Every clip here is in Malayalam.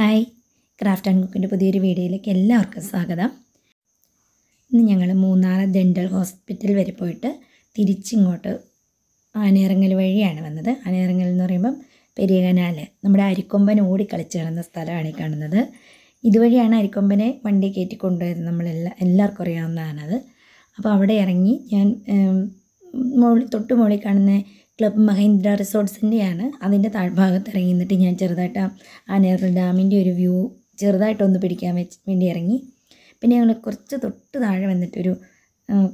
ഹായ് ക്രാഫ്റ്റ് ആൻഡ് കുക്കിൻ്റെ പുതിയൊരു വീഡിയോയിലേക്ക് എല്ലാവർക്കും സ്വാഗതം ഇന്ന് ഞങ്ങൾ മൂന്നാറ് ഡെൻ്റൽ ഹോസ്പിറ്റൽ വരെ പോയിട്ട് തിരിച്ചിങ്ങോട്ട് ആനയിറങ്ങൽ വഴിയാണ് വന്നത് ആനയിറങ്ങൽ എന്ന് പറയുമ്പം പെരിയ കനാൽ നമ്മുടെ അരിക്കൊമ്പൻ ഓടിക്കളിച്ച് കിടന്ന സ്ഥലമാണ് ഈ കാണുന്നത് ഇതുവഴിയാണ് അരിക്കൊമ്പനെ വണ്ടി കയറ്റി കൊണ്ടുപോയത് നമ്മളെല്ലാ എല്ലാവർക്കും അറിയാവുന്നതാണത് അപ്പോൾ അവിടെ ഇറങ്ങി ഞാൻ മുകളിൽ തൊട്ട് മുകളിൽ കാണുന്ന ക്ലബ് മഹേന്ദ്ര റിസോർട്ട്സിൻ്റെയാണ് അതിൻ്റെ താഴ്ഭാഗത്ത് ഇറങ്ങി ഞാൻ ചെറുതായിട്ട് ആ നെഹ്റു ഡാമിൻ്റെ ഒരു വ്യൂ ചെറുതായിട്ടൊന്ന് പിടിക്കാൻ വെച്ച് വേണ്ടി ഇറങ്ങി പിന്നെ ഞങ്ങൾ കുറച്ച് തൊട്ട് താഴെ വന്നിട്ടൊരു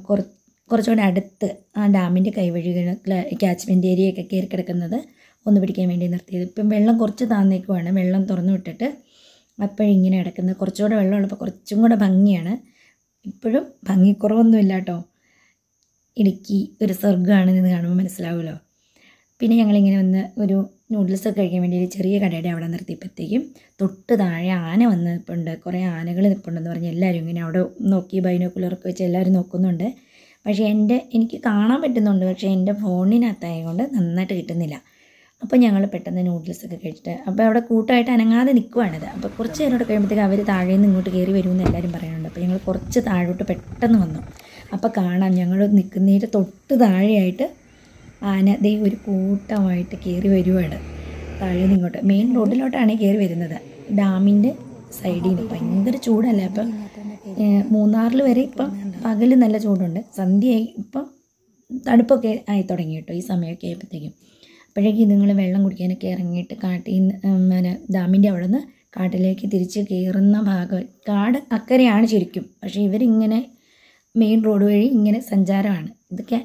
കുറ കുറച്ചുകൂടെ അടുത്ത് ആ ഡാമിൻ്റെ കൈവഴികൾ ക്യാച്ച്മെൻറ്റ് ഏരിയയൊക്കെ കയറി കിടക്കുന്നത് ഒന്ന് പിടിക്കാൻ വേണ്ടി നിർത്തിയത് ഇപ്പം വെള്ളം കുറച്ച് താന്നേക്കുവാണ് വെള്ളം തുറന്നു വിട്ടിട്ട് അപ്പോഴിങ്ങനെ കിടക്കുന്നത് കുറച്ചുകൂടെ വെള്ളമുള്ളപ്പോൾ കുറച്ചും കൂടെ ഭംഗിയാണ് ഇപ്പോഴും ഭംഗിക്കുറവൊന്നുമില്ല കേട്ടോ ഇടുക്കി ഒരു സ്വർഗ്ഗമാണെന്ന് കാണുമ്പോൾ മനസ്സിലാവുമല്ലോ പിന്നെ ഞങ്ങളിങ്ങനെ വന്ന് ഒരു നൂഡിൽസ് ഒക്കെ കഴിക്കാൻ വേണ്ടി ഒരു ചെറിയ കടയുടെ അവിടെ നിർത്തിയപ്പോഴത്തേക്കും തൊട്ട് താഴെ ആന വന്ന് നിൽപ്പുണ്ട് കുറേ ആനകൾ നിൽപ്പുണ്ടെന്ന് പറഞ്ഞ് എല്ലാവരും ഇങ്ങനെ അവിടെ നോക്കി ബൈനോക്കുലറൊക്കെ വെച്ച് എല്ലാവരും നോക്കുന്നുണ്ട് പക്ഷേ എൻ്റെ എനിക്ക് കാണാൻ പറ്റുന്നുണ്ട് പക്ഷേ എൻ്റെ കൊണ്ട് നന്നായിട്ട് കിട്ടുന്നില്ല അപ്പോൾ ഞങ്ങൾ പെട്ടെന്ന് നൂഡിൽസ് ഒക്കെ കഴിച്ചിട്ട് അപ്പോൾ അവിടെ കൂട്ടമായിട്ട് അനങ്ങാതെ നിൽക്കുവാണിത് അപ്പോൾ കുറച്ച് നേരോട് കഴിയുമ്പോഴത്തേക്ക് അവർ താഴെ നിന്ന് ഇങ്ങോട്ട് കയറി വരുമെന്ന് എല്ലാവരും പറയുന്നുണ്ട് അപ്പോൾ ഞങ്ങൾ കുറച്ച് താഴോട്ട് പെട്ടെന്ന് വന്നു അപ്പോൾ കാണാം ഞങ്ങൾ നിൽക്കുന്നതിൻ്റെ തൊട്ട് താഴെയായിട്ട് ആന ദേ ഒരു കൂട്ടമായിട്ട് കയറി വരുവാണ് താഴെ നിങ്ങോട്ട് മെയിൻ റോഡിലോട്ടാണ് കയറി വരുന്നത് ഡാമിൻ്റെ സൈഡിൽ നിന്ന് ഭയങ്കര ചൂടല്ലേ അപ്പം മൂന്നാറിൽ വരെ ഇപ്പം പകൽ നല്ല ചൂടുണ്ട് സന്ധ്യയായി ഇപ്പം തണുപ്പൊക്കെ ആയി തുടങ്ങി കേട്ടോ ഈ സമയമൊക്കെ ആയപ്പോഴത്തേക്കും അപ്പോഴേക്കും നിങ്ങൾ വെള്ളം കുടിക്കാനൊക്കെ ഇറങ്ങിയിട്ട് കാട്ടിൽ നിന്ന് ഡാമിൻ്റെ അവിടെ നിന്ന് കാട്ടിലേക്ക് തിരിച്ച് കയറുന്ന ഭാഗം കാട് അക്കരെയാണ് ശരിക്കും പക്ഷേ ഇവരിങ്ങനെ മെയിൻ റോഡ് വഴി ഇങ്ങനെ സഞ്ചാരമാണ് ഇതൊക്കെ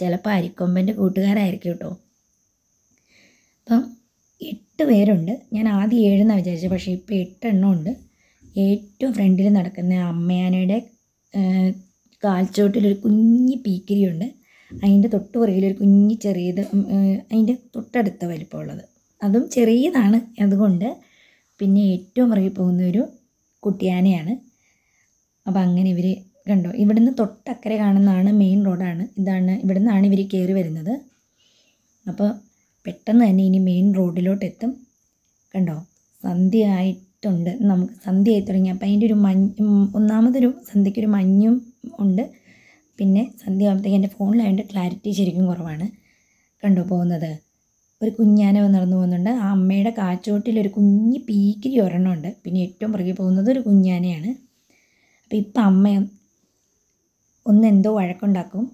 ചിലപ്പോൾ അരിക്കൊമ്പൻ്റെ കൂട്ടുകാരായിരിക്കും കേട്ടോ അപ്പം എട്ട് പേരുണ്ട് ഞാൻ ആദ്യം ഏഴെന്നാണ് വിചാരിച്ചത് പക്ഷേ ഇപ്പോൾ എട്ടെണ്ണം ഉണ്ട് ഏറ്റവും ഫ്രണ്ടിൽ നടക്കുന്ന അമ്മയാനയുടെ കാൽച്ചോട്ടിലൊരു കുഞ്ഞി പീക്കിരിയുണ്ട് അതിൻ്റെ തൊട്ട് പുറകിലൊരു കുഞ്ഞി ചെറിയത് അതിൻ്റെ തൊട്ടടുത്ത വലിപ്പമുള്ളത് അതും ചെറിയതാണ് അതുകൊണ്ട് പിന്നെ ഏറ്റവും പുറകിൽ പോകുന്ന ഒരു കുട്ടിയാനയാണ് അപ്പം അങ്ങനെ ഇവർ കണ്ടോ ഇവിടുന്ന് തൊട്ടക്കരെ കാണുന്നതാണ് മെയിൻ റോഡാണ് ഇതാണ് ഇവിടുന്നാണ് ഇവർ കയറി വരുന്നത് അപ്പോൾ പെട്ടെന്ന് തന്നെ ഇനി മെയിൻ റോഡിലോട്ട് എത്തും കണ്ടോ സന്ധ്യ ആയിട്ടുണ്ട് നമുക്ക് സന്ധ്യ ആയി തുടങ്ങി അപ്പോൾ അതിൻ്റെ ഒരു മഞ്ഞ് ഒന്നാമതൊരു സന്ധ്യയ്ക്കൊരു മഞ്ഞും ഉണ്ട് പിന്നെ സന്ധ്യ ആകുമ്പോഴത്തേക്ക് എൻ്റെ ഫോണിലായതുകൊണ്ട് ക്ലാരിറ്റി ശരിക്കും കുറവാണ് കണ്ടോ പോകുന്നത് ഒരു കുഞ്ഞാനവ നടന്നു പോകുന്നുണ്ട് ആ അമ്മയുടെ കാച്ചോട്ടിൽ ഒരു കുഞ്ഞ് പീക്കിരി ഒരെണ്ണമുണ്ട് പിന്നെ ഏറ്റവും പുറകെ പോകുന്നത് ഒരു കുഞ്ഞാനയാണ് അപ്പോൾ ഇപ്പം അമ്മ ഒന്ന് എന്തോ വഴക്കുണ്ടാക്കും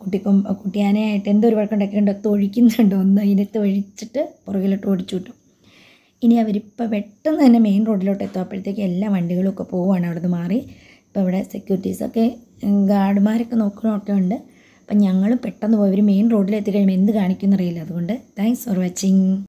കുട്ടിക്കും കുട്ടിയാനായിട്ട് എന്തോ ഒരു വഴക്കുണ്ടാക്കിയുണ്ടോ തൊഴിക്കുന്നുണ്ടോ ഒന്ന് അതിനകത്ത് ഒഴിച്ചിട്ട് പുറകിലോട്ട് ഓടിച്ചു വിട്ടു ഇനി അവരിപ്പോൾ പെട്ടെന്ന് തന്നെ മെയിൻ റോഡിലോട്ട് എത്തുമ്പോഴത്തേക്ക് എല്ലാ വണ്ടികളും ഒക്കെ പോവുകയാണ് അവിടുന്ന് മാറി ഇപ്പോൾ ഇവിടെ സെക്യൂരിറ്റീസൊക്കെ ഗാർഡുമാരൊക്കെ നോക്കണമൊക്കെ ഉണ്ട് അപ്പം ഞങ്ങൾ പെട്ടെന്ന് പോയി ഒരു മെയിൻ റോഡിലെത്തി കഴിയുമ്പോൾ എന്ത് കാണിക്കുന്നറിയില്ല അതുകൊണ്ട് താങ്ക്സ് ഫോർ വാച്ചിങ്